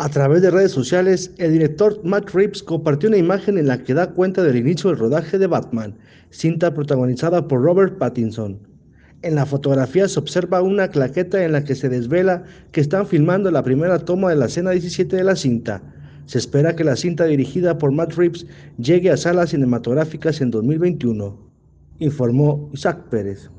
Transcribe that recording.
A través de redes sociales, el director Matt Reeves compartió una imagen en la que da cuenta del inicio del rodaje de Batman, cinta protagonizada por Robert Pattinson. En la fotografía se observa una claqueta en la que se desvela que están filmando la primera toma de la escena 17 de la cinta. Se espera que la cinta dirigida por Matt Reeves llegue a salas cinematográficas en 2021, informó Isaac Pérez.